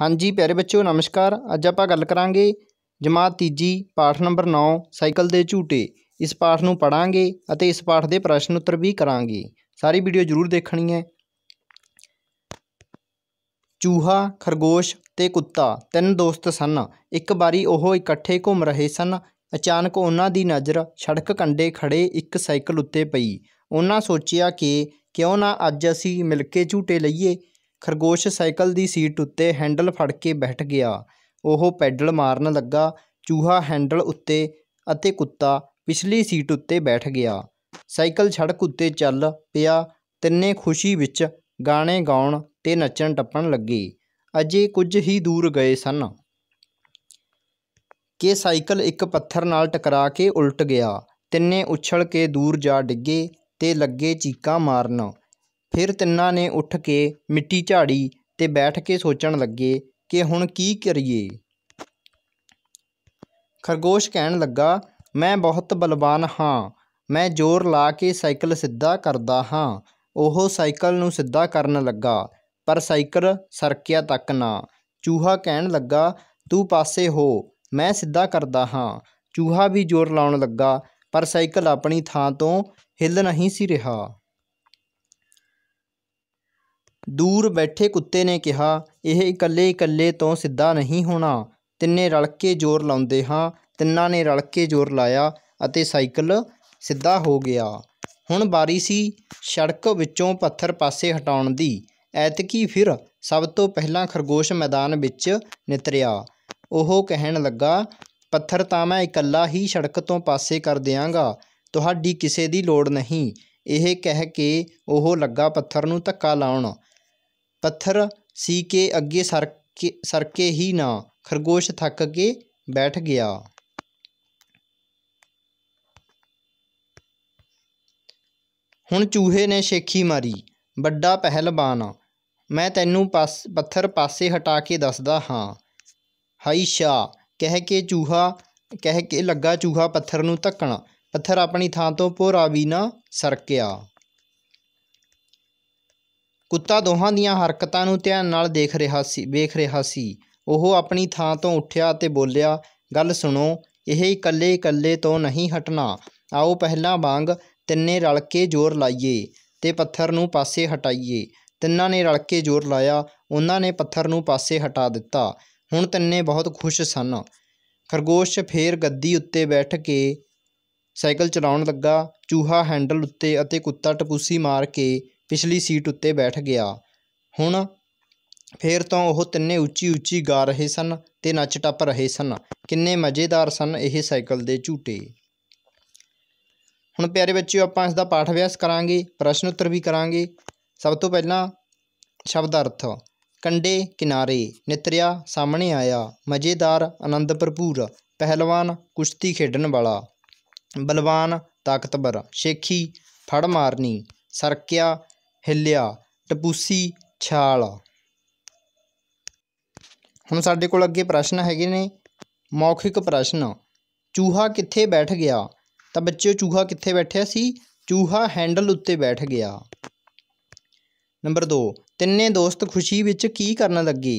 ਹਾਂਜੀ ਪਿਆਰੇ ਬੱਚਿਓ ਨਮਸਕਾਰ ਅੱਜ ਆਪਾਂ ਗੱਲ ਕਰਾਂਗੇ ਜਮਾਤ ਤੀਜੀ ਪਾਠ ਨੰਬਰ 9 ਸਾਈਕਲ ਦੇ ਝੂਟੇ ਇਸ ਪਾਠ ਨੂੰ ਪੜਾਂਗੇ ਅਤੇ ਇਸ ਪਾਠ ਦੇ ਪ੍ਰਸ਼ਨ ਉੱਤਰ ਵੀ ਕਰਾਂਗੇ ਸਾਰੀ ਵੀਡੀਓ ਜ਼ਰੂਰ ਦੇਖਣੀ ਹੈ ਚੂਹਾ ਖਰਗੋਸ਼ ਤੇ ਕੁੱਤਾ ਤਿੰਨ ਦੋਸਤ ਸਨ ਇੱਕ ਵਾਰੀ ਉਹ ਇਕੱਠੇ ਘੁੰਮ ਰਹੇ ਸਨ ਅਚਾਨਕ ਉਹਨਾਂ ਦੀ ਨਜ਼ਰ ਸੜਕ ਕੰਡੇ ਖੜੇ ਇੱਕ ਸਾਈਕਲ ਉੱਤੇ ਪਈ ਉਹਨਾਂ ਸੋਚਿਆ ਕਿ ਕਿਉਂ ਨਾ ਅੱਜ ਅਸੀਂ ਮਿਲ ਕੇ ਝੂਟੇ ਲਈਏ ਖਰਗੋਸ਼ ਸਾਈਕਲ ਦੀ ਸੀਟ ਉੱਤੇ ਹੈਂਡਲ ਫੜ ਕੇ ਬੈਠ ਗਿਆ ਉਹ ਪੈਡਲ ਮਾਰਨ ਲੱਗਾ ਚੂਹਾ ਹੈਂਡਲ ਉੱਤੇ ਅਤੇ ਕੁੱਤਾ ਪਿਛਲੀ ਸੀਟ ਉੱਤੇ ਬੈਠ ਗਿਆ ਸਾਈਕਲ ਛੜਕ ਉੱਤੇ ਚੱਲ ਪਿਆ ਤਿੰਨੇ ਖੁਸ਼ੀ ਵਿੱਚ ਗਾਣੇ ਗਾਉਣ ਤੇ ਨੱਚਣ ਟੱਪਣ ਲੱਗੇ ਅਜੇ ਕੁਝ ਹੀ ਦੂਰ ਗਏ ਸਨ ਕਿ ਸਾਈਕਲ ਇੱਕ ਪੱਥਰ ਨਾਲ ਟਕਰਾ ਕੇ ਉਲਟ ਗਿਆ ਤਿੰਨੇ ਉਛਲ ਕੇ ਦੂਰ ਜਾ ਡਿੱਗੇ ਤੇ ਲੱਗੇ ਚੀਕਾਂ ਮਾਰਨ ਫਿਰ ਤਿੰਨਾਂ ਨੇ ਉੱਠ ਕੇ ਮਿੱਟੀ ਝਾੜੀ ਤੇ ਬੈਠ ਕੇ ਸੋਚਣ ਲੱਗੇ ਕਿ ਹੁਣ ਕੀ ਕਰੀਏ ਖਰਗੋਸ਼ ਕਹਿਣ ਲੱਗਾ ਮੈਂ ਬਹੁਤ ਬਲਵਾਨ ਹਾਂ ਮੈਂ ਜ਼ੋਰ ਲਾ ਕੇ ਸਾਈਕਲ ਸਿੱਧਾ ਕਰਦਾ ਹਾਂ ਉਹ ਸਾਈਕਲ ਨੂੰ ਸਿੱਧਾ ਕਰਨ ਲੱਗਾ ਪਰ ਸਾਈਕਲ ਸਰਕਿਆ ਤੱਕ ਨਾ ਚੂਹਾ ਕਹਿਣ ਲੱਗਾ ਤੂੰ ਪਾਸੇ ਹੋ ਮੈਂ ਸਿੱਧਾ ਕਰਦਾ ਹਾਂ ਚੂਹਾ ਵੀ ਜ਼ੋਰ ਲਾਉਣ ਲੱਗਾ ਪਰ ਸਾਈਕਲ ਆਪਣੀ ਥਾਂ ਤੋਂ ਹਿੱਲ ਨਹੀਂ ਸੀ ਰਿਹਾ ਦੂਰ ਬੈਠੇ ਕੁੱਤੇ ਨੇ ਕਿਹਾ, "ਇਹ ਇਕੱਲੇ-ਇਕੱਲੇ ਤੋਂ ਸਿੱਧਾ ਨਹੀਂ ਹੋਣਾ। ਤਿੰਨੇ ਰਲ ਕੇ ਜ਼ੋਰ ਲਾਉਂਦੇ ਹਾਂ।" ਤਿੰਨਾਂ ਨੇ ਰਲ ਕੇ ਜ਼ੋਰ ਲਾਇਆ ਅਤੇ ਸਾਈਕਲ ਸਿੱਧਾ ਹੋ ਗਿਆ। ਹੁਣ ਵਾਰੀ ਸੀ ਸੜਕ ਵਿੱਚੋਂ ਪੱਥਰ ਪਾਸੇ ਹਟਾਉਣ ਦੀ। ਐਤਕੀ ਫਿਰ ਸਭ ਤੋਂ ਪਹਿਲਾਂ ਖ਼ਰਗੋਸ਼ ਮੈਦਾਨ ਵਿੱਚ ਨਿਤਰਿਆ। ਉਹ ਕਹਿਣ ਲੱਗਾ, "ਪੱਥਰ ਤਾਂ ਮੈਂ ਇਕੱਲਾ ਹੀ ਸੜਕ ਤੋਂ ਪਾਸੇ ਕਰ ਦਿਆਂਗਾ। ਤੁਹਾਡੀ ਕਿਸੇ ਦੀ ਲੋੜ ਨਹੀਂ।" ਇਹ ਕਹਿ ਕੇ ਉਹ ਲੱਗਾ ਪੱਥਰ ਨੂੰ ਧੱਕਾ ਲਾਉਣ। ਪੱਥਰ ਸੀ ਕੇ ਅੱਗੇ ਸਰਕੇ ਸਰਕੇ ਹੀ ਨਾ ਖਰਗੋਸ਼ ਥੱਕ ਕੇ ਬੈਠ ਗਿਆ ਹੁਣ ਚੂਹੇ ਨੇ ਸ਼ੇਖੀ ਮਾਰੀ ਵੱਡਾ ਪਹਿਲਵਾਨ ਮੈਂ ਤੈਨੂੰ ਪਾਸ ਪੱਥਰ ਪਾਸੇ ਹਟਾ ਕੇ ਦੱਸਦਾ ਹਾਂ ਹਾਈ ਸ਼ਾ ਕਹਿ ਕੇ ਚੂਹਾ ਕਹਿ ਕੇ ਲੱਗਾ ਚੂਹਾ ਪੱਥਰ ਨੂੰ ਧੱਕਣ ਪੱਥਰ ਆਪਣੀ ਥਾਂ ਤੋਂ ਪੋਰਾ ਵੀ ਨਾ ਸਰਕਿਆ ਕੁੱਤਾ ਦੋਹਾਂ ਦੀਆਂ ਹਰਕਤਾਂ ਨੂੰ ਧਿਆਨ ਨਾਲ ਦੇਖ ਰਿਹਾ ਸੀ ਵੇਖ ਰਿਹਾ ਸੀ ਉਹ ਆਪਣੀ ਥਾਂ ਤੋਂ ਉੱਠਿਆ ਤੇ ਬੋਲਿਆ ਗੱਲ ਸੁਣੋ ਇਹ ਇਕੱਲੇ-ਇਕੱਲੇ ਤੋਂ ਨਹੀਂ ਹਟਣਾ ਆਓ ਪਹਿਲਾਂ ਵਾਂਗ ਤਿੰਨੇ ਰਲ ਕੇ ਜ਼ੋਰ ਲਾਈਏ ਤੇ ਪੱਥਰ ਨੂੰ ਪਾਸੇ ਹਟਾਈਏ ਤਿੰਨਾਂ ਨੇ ਰਲ ਕੇ ਜ਼ੋਰ ਲਾਇਆ ਉਹਨਾਂ ਨੇ ਪੱਥਰ ਨੂੰ ਪਾਸੇ ਹਟਾ ਦਿੱਤਾ ਹੁਣ ਤਿੰਨੇ ਬਹੁਤ ਖੁਸ਼ ਸਨ ਖਰਗੋਸ਼ ਫੇਰ ਗੱਦੀ ਉੱਤੇ ਬੈਠ ਕੇ ਸਾਈਕਲ ਚਲਾਉਣ ਲੱਗਾ ਚੂਹਾ ਹੈਂਡਲ ਉੱਤੇ ਅਤੇ ਕੁੱਤਾ ਟਪੂਸੀ ਮਾਰ ਕੇ ਪਿਛਲੀ ਸੀਟ ਉੱਤੇ ਬੈਠ ਗਿਆ ਹੁਣ ਫੇਰ ਤੋਂ ਉਹ ਤਿੰਨੇ ਉੱਚੀ ਉੱਚੀ ਗਾ ਰਹੇ ਸਨ ਤੇ ਨੱਚ ਟੱਪ ਰਹੇ ਸਨ ਕਿੰਨੇ ਮਜ਼ੇਦਾਰ ਸਨ ਇਹ ਸਾਈਕਲ ਦੇ ਝੂਟੇ ਹੁਣ ਪਿਆਰੇ ਬੱਚਿਓ ਆਪਾਂ ਇਸ ਦਾ ਪਾਠ ਅਭਿਆਸ ਕਰਾਂਗੇ ਪ੍ਰਸ਼ਨ ਉੱਤਰ ਵੀ ਕਰਾਂਗੇ ਸਭ ਤੋਂ ਪਹਿਲਾਂ ਸ਼ਬਦ ਅਰਥ ਕੰਡੇ ਕਿਨਾਰੇ ਨਿਤਰਿਆ ਸਾਹਮਣੇ ਆਇਆ ਮਜ਼ੇਦਾਰ ਆਨੰਦ ਭਰਪੂਰ ਪਹਿਲਵਾਨ ਕੁਸ਼ਤੀ ਖੇਡਣ ਵਾਲਾ ਬਲਵਾਨ ਤਾਕਤਵਰ ਸ਼ੇਖੀ ਫੜ ਮਾਰਨੀ ਸਰਕਿਆ ਹਿੱਲਿਆ ਟਪੂਸੀ ਛਾਲ ਹੁਣ ਸਾਡੇ ਕੋਲ ਅੱਗੇ ਪ੍ਰਸ਼ਨ ਹੈਗੇ ਨੇ ਮੌਖਿਕ ਪ੍ਰਸ਼ਨ ਚੂਹਾ ਕਿੱਥੇ ਬੈਠ ਗਿਆ ਤਾਂ ਬੱਚਿਓ ਚੂਹਾ ਕਿੱਥੇ ਬੈਠਿਆ ਸੀ ਚੂਹਾ ਹੈਂਡਲ ਉੱਤੇ ਬੈਠ ਗਿਆ ਨੰਬਰ 2 ਤਿੰਨੇ ਦੋਸਤ ਖੁਸ਼ੀ ਵਿੱਚ ਕੀ ਕਰਨ ਲੱਗੇ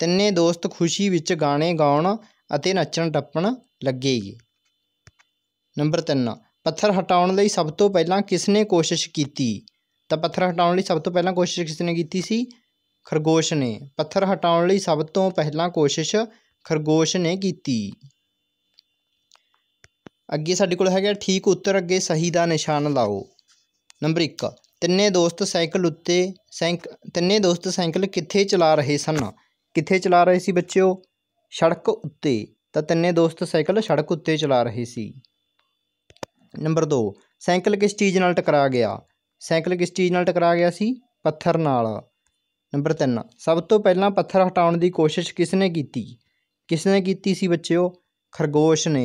ਤਿੰਨੇ ਦੋਸਤ ਖੁਸ਼ੀ ਵਿੱਚ ਗਾਣੇ ਗਾਉਣ ਅਤੇ ਨੱਚਣ ਟੱਪਣ ਲੱਗੇ ਨੰਬਰ 3 ਪੱਥਰ ਹਟਾਉਣ ਲਈ ਸਭ ਤੋਂ ਪਹਿਲਾਂ ਕਿਸ ਨੇ ਕੋਸ਼ਿਸ਼ ਕੀਤੀ ਤਾਂ ਪੱਥਰ ਹਟਾਉਣ ਲਈ ਸਭ ਤੋਂ ਪਹਿਲਾਂ ਕੋਸ਼ਿਸ਼ ਕਿਸ ਨੇ ਕੀਤੀ ਸੀ ਖਰਗੋਸ਼ ਨੇ ਪੱਥਰ ਹਟਾਉਣ ਲਈ ਸਭ ਤੋਂ ਪਹਿਲਾਂ ਕੋਸ਼ਿਸ਼ ਖਰਗੋਸ਼ ਨੇ ਕੀਤੀ ਅੱਗੇ ਸਾਡੇ ਕੋਲ ਹੈਗਾ ਠੀਕ ਉੱਤਰ ਅੱਗੇ ਸਹੀ ਦਾ ਨਿਸ਼ਾਨ ਲਾਓ ਨੰਬਰ 1 ਤਿੰਨੇ ਦੋਸਤ ਸਾਈਕਲ ਉੱਤੇ ਸਾਈਕ ਤਿੰਨੇ ਦੋਸਤ ਸਾਈਕਲ ਕਿੱਥੇ ਚਲਾ ਰਹੇ ਸਨ ਕਿੱਥੇ ਚਲਾ ਰਹੇ ਸੀ ਬੱਚਿਓ ਸੜਕ ਉੱਤੇ ਤਾਂ ਤਿੰਨੇ ਦੋਸਤ ਸਾਈਕਲ ਸੜਕ ਉੱਤੇ ਚਲਾ ਰਹੇ ਸੀ ਨੰਬਰ 2 ਸਾਈਕਲ ਕਿਸ ਚੀਜ਼ ਨਾਲ ਟਕਰਾ ਗਿਆ ਸਾਈਕਲ ਕਿਸ ਚੀਜ਼ ਨਾਲ ਟਕਰਾ ਗਿਆ ਸੀ ਪੱਥਰ ਨਾਲ ਨੰਬਰ 3 ਸਭ ਤੋਂ ਪਹਿਲਾਂ ਪੱਥਰ ਹਟਾਉਣ ਦੀ ਕੋਸ਼ਿਸ਼ ਕਿਸ ਨੇ ਕੀਤੀ ਕਿਸ ਨੇ ਕੀਤੀ ਸੀ ਬੱਚਿਓ ਖਰਗੋਸ਼ ਨੇ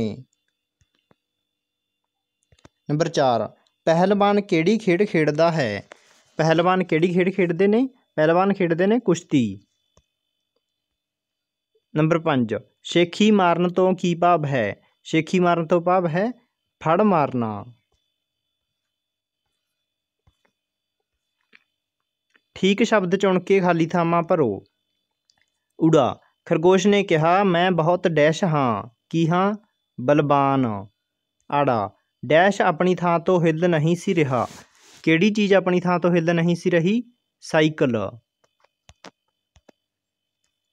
ਨੰਬਰ 4 ਪਹਿਲਵਾਨ ਕਿਹੜੀ ਖੇਡ ਖੇਡਦਾ ਹੈ ਪਹਿਲਵਾਨ ਕਿਹੜੀ ਖੇਡ ਖੇਡਦੇ ਨੇ ਪਹਿਲਵਾਨ ਖੇਡਦੇ ਨੇ ਕੁਸ਼ਤੀ ਨੰਬਰ 5 ਸ਼ੇਖੀ ਮਾਰਨ ਤੋਂ ਕੀ ਭਾਵ ਹੈ ਸ਼ੇਖੀ ਮਾਰਨ ਤੋਂ ਭਾਵ ਹੈ ਫੜ ਮਾਰਨਾ ਠੀਕ ਸ਼ਬਦ ਚੁਣ ਕੇ ਖਾਲੀ ਥਾਵਾਂ ਭਰੋ ਉੜਾ ਖਰਗੋਸ਼ ਨੇ ਕਿਹਾ ਮੈਂ ਬਹੁਤ ਡੈਸ਼ ਹਾਂ ਕੀ ਹਾਂ ਬਲਬਾਨ ਆੜਾ ਡੈਸ਼ ਆਪਣੀ ਥਾਂ ਤੋਂ ਹਿੱਲ ਨਹੀਂ ਸੀ ਰਿਹਾ ਕਿਹੜੀ ਚੀਜ਼ ਆਪਣੀ ਥਾਂ ਤੋਂ ਹਿੱਲ ਨਹੀਂ ਸੀ ਰਹੀ ਸਾਈਕਲ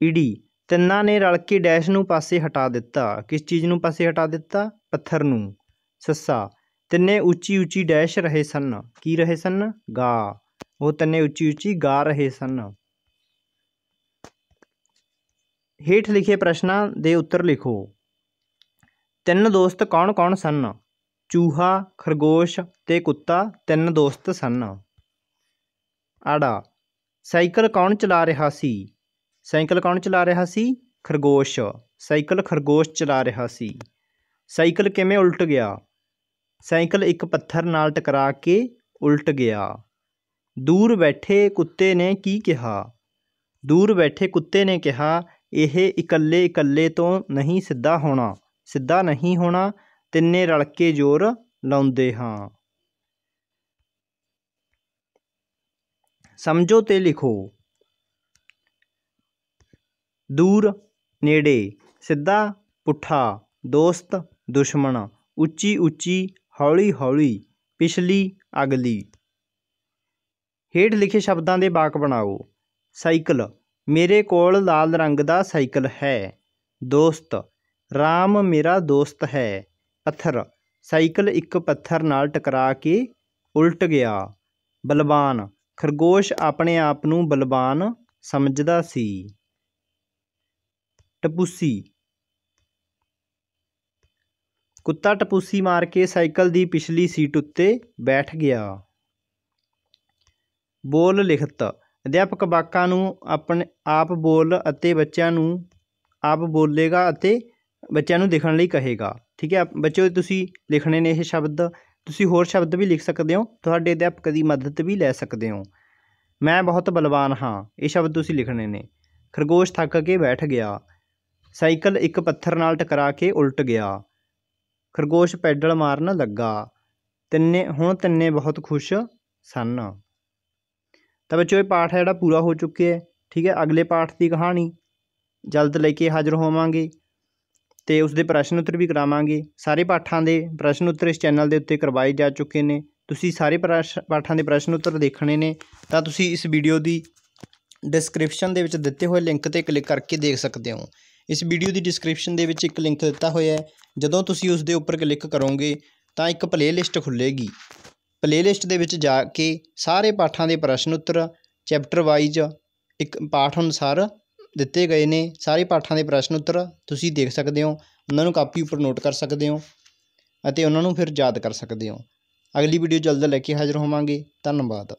ਈਡੀ ਤਿੰਨਾਂ ਨੇ ਰਲ ਕੇ ਡੈਸ਼ ਨੂੰ ਪਾਸੇ ਹਟਾ ਦਿੱਤਾ ਕਿਸ ਚੀਜ਼ ਨੂੰ ਪਾਸੇ ਹਟਾ ਦਿੱਤਾ ਪੱਥਰ ਨੂੰ ਸੱਸਾ ਤਿੰਨੇ ਉੱਚੀ ਉੱਚੀ ਡੈਸ਼ ਰਹੇ ਸਨ ਕੀ ਰਹੇ ਸਨ ਗਾ ਉਹ ਤੰਨੇ ਉੱਚੀ ਉੱਚੀ ਗਾ ਰਹੇ ਸਨ ਹੇਠ ਲਿਖੇ ਪ੍ਰਸ਼ਨਾਂ ਦੇ ਉੱਤਰ ਲਿਖੋ ਤਿੰਨ ਦੋਸਤ ਕੌਣ-ਕੌਣ ਸਨ ਚੂਹਾ ਖਰਗੋਸ਼ ਤੇ ਕੁੱਤਾ ਤਿੰਨ ਦੋਸਤ ਸਨ ਆੜਾ ਸਾਈਕਲ ਕੌਣ ਚਲਾ ਰਿਹਾ ਸੀ ਸਾਈਕਲ ਕੌਣ ਚਲਾ ਰਿਹਾ ਸੀ ਖਰਗੋਸ਼ ਸਾਈਕਲ ਖਰਗੋਸ਼ ਚਲਾ ਰਿਹਾ ਸੀ ਸਾਈਕਲ ਕਿਵੇਂ ਉਲਟ ਗਿਆ ਸਾਈਕਲ ਇੱਕ ਪੱਥਰ ਨਾਲ ਟਕਰਾ ਕੇ ਉਲਟ ਗਿਆ ਦੂਰ ਬੈਠੇ ਕੁੱਤੇ ਨੇ ਕੀ ਕਿਹਾ ਦੂਰ ਬੈਠੇ ਕੁੱਤੇ ਨੇ ਕਿਹਾ ਇਹ ਇਕੱਲੇ ਇਕੱਲੇ ਤੋਂ ਨਹੀਂ ਸਿੱਧਾ ਹੋਣਾ ਸਿੱਧਾ ਨਹੀਂ ਹੋਣਾ ਤਿੰਨੇ ਰਲ ਕੇ ਜ਼ੋਰ ਲਾਉਂਦੇ ਹਾਂ ਸਮਝੋ ਤੇ ਲਿਖੋ ਦੂਰ ਨੇੜੇ ਸਿੱਧਾ ਪੁੱਠਾ ਦੋਸਤ ਦੁਸ਼ਮਣ ਉੱਚੀ ਉੱਚੀ ਹੌਲੀ ਹੌਲੀ ਪਿਛਲੀ ਅਗਲੀ ਹੇਠ ਲਿਖੇ ਸ਼ਬਦਾਂ ਦੇ ਵਾਕ ਬਣਾਓ ਸਾਈਕਲ ਮੇਰੇ ਕੋਲ ਲਾਲ ਰੰਗ ਦਾ ਸਾਈਕਲ ਹੈ ਦੋਸਤ ਰਾਮ ਮੇਰਾ ਦੋਸਤ ਹੈ ਪੱਥਰ ਸਾਈਕਲ ਇੱਕ ਪੱਥਰ ਨਾਲ ਟਕਰਾ ਕੇ ਉਲਟ ਗਿਆ ਬਲਬਾਨ ਖਰਗੋਸ਼ ਆਪਣੇ ਆਪ ਨੂੰ ਬਲਬਾਨ ਸਮਝਦਾ ਸੀ ਟਪੂਸੀ ਕੁੱਤਾ ਟਪੂਸੀ ਮਾਰ ਕੇ ਸਾਈਕਲ ਦੀ ਪਿਛਲੀ ਸੀਟ ਉੱਤੇ ਬੈਠ ਗਿਆ ਬੋਲ ਲਿਖਤ ਅਧਿਆਪਕ ਵਾਕਾਂ ਨੂੰ ਆਪਣੇ ਆਪ ਬੋਲ ਅਤੇ ਬੱਚਿਆਂ ਨੂੰ ਆਪ ਬੋਲੇਗਾ ਅਤੇ ਬੱਚਿਆਂ ਨੂੰ ਦਿਖਣ ਲਈ ਕਹੇਗਾ ਠੀਕ ਹੈ ਬੱਚਿਓ ਤੁਸੀਂ ਲਿਖਣੇ ਨੇ ਇਹ ਸ਼ਬਦ ਤੁਸੀਂ ਹੋਰ ਸ਼ਬਦ ਵੀ ਲਿਖ ਸਕਦੇ ਹੋ ਤੁਹਾਡੇ ਅਧਿਆਪਕ ਦੀ ਮਦਦ ਵੀ ਲੈ ਸਕਦੇ ਹੋ ਮੈਂ ਬਹੁਤ ਬਲਵਾਨ ਹਾਂ ਇਹ ਸ਼ਬਦ ਤੁਸੀਂ ਲਿਖਣੇ ਨੇ ਖਰਗੋਸ਼ ਥੱਕ ਕੇ ਬੈਠ ਗਿਆ ਸਾਈਕਲ ਇੱਕ ਪੱਥਰ ਨਾਲ ਟਕਰਾ ਕੇ ਉਲਟ ਗਿਆ ਖਰਗੋਸ਼ ਪੈਡਲ ਮਾਰਨ ਲੱਗਾ ਤਿੰਨੇ ਹੁਣ ਤਿੰਨੇ ਬਹੁਤ ਖੁਸ਼ ਸਨ ਤਾਂ ਬੱਚਿਓ ਇਹ ਪਾਠ ਹੈ ਜਿਹੜਾ ਪੂਰਾ ਹੋ ਚੁੱਕਿਆ ਹੈ ਠੀਕ ਹੈ ਅਗਲੇ ਪਾਠ ਦੀ ਕਹਾਣੀ ਜਲਦ ਲੈ ਕੇ ਹਾਜ਼ਰ ਹੋਵਾਂਗੇ ਤੇ ਉਸ ਦੇ ਪ੍ਰਸ਼ਨ ਉੱਤਰ ਵੀ ਕਰਾਵਾਂਗੇ ਸਾਰੇ ਪਾਠਾਂ ਦੇ ਪ੍ਰਸ਼ਨ ਉੱਤਰ ਇਸ ਚੈਨਲ ਦੇ ਉੱਤੇ ਕਰਵਾਏ ਜਾ ਚੁੱਕੇ ਨੇ ਤੁਸੀਂ ਸਾਰੇ ਪਾਠਾਂ ਦੇ ਪ੍ਰਸ਼ਨ ਉੱਤਰ ਦੇਖਣੇ ਨੇ ਤਾਂ ਤੁਸੀਂ ਇਸ ਵੀਡੀਓ ਦੀ ਡਿਸਕ੍ਰਿਪਸ਼ਨ ਦੇ ਵਿੱਚ ਦਿੱਤੇ ਹੋਏ ਲਿੰਕ ਤੇ ਕਲਿੱਕ ਕਰਕੇ ਦੇਖ ਸਕਦੇ ਹੋ ਇਸ ਵੀਡੀਓ ਦੀ ਡਿਸਕ੍ਰਿਪਸ਼ਨ ਦੇ ਵਿੱਚ ਇੱਕ ਲਿੰਕ ਦਿੱਤਾ ਹੋਇਆ ਹੈ ਜਦੋਂ ਤੁਸੀਂ ਉਸ ਦੇ ਉੱਪਰ ਕਲਿੱਕ ਕਰੋਗੇ ਤਾਂ ਇੱਕ ਪਲੇਲਿਸਟ ਖੁੱਲੇਗੀ ਪਲੇਲਿਸਟ ਦੇ ਵਿੱਚ ਜਾ ਕੇ ਸਾਰੇ ਪਾਠਾਂ ਦੇ ਪ੍ਰਸ਼ਨ ਉੱਤਰ ਚੈਪਟਰ ਵਾਈਜ਼ ਇੱਕ ਪਾਠ ਅਨੁਸਾਰ ਦਿੱਤੇ ਗਏ ਨੇ ਸਾਰੇ ਪਾਠਾਂ ਦੇ ਪ੍ਰਸ਼ਨ ਉੱਤਰ ਤੁਸੀਂ ਦੇਖ ਸਕਦੇ ਹੋ ਉਹਨਾਂ ਨੂੰ ਕਾਪੀ ਉੱਪਰ ਨੋਟ ਕਰ ਸਕਦੇ ਹੋ ਅਤੇ ਉਹਨਾਂ ਨੂੰ ਫਿਰ ਯਾਦ ਕਰ ਸਕਦੇ ਹੋ ਅਗਲੀ ਵੀਡੀਓ ਜਲਦ ਲੈ ਕੇ ਹਾਜ਼ਰ ਹੋਵਾਂਗੇ ਧੰਨਵਾਦ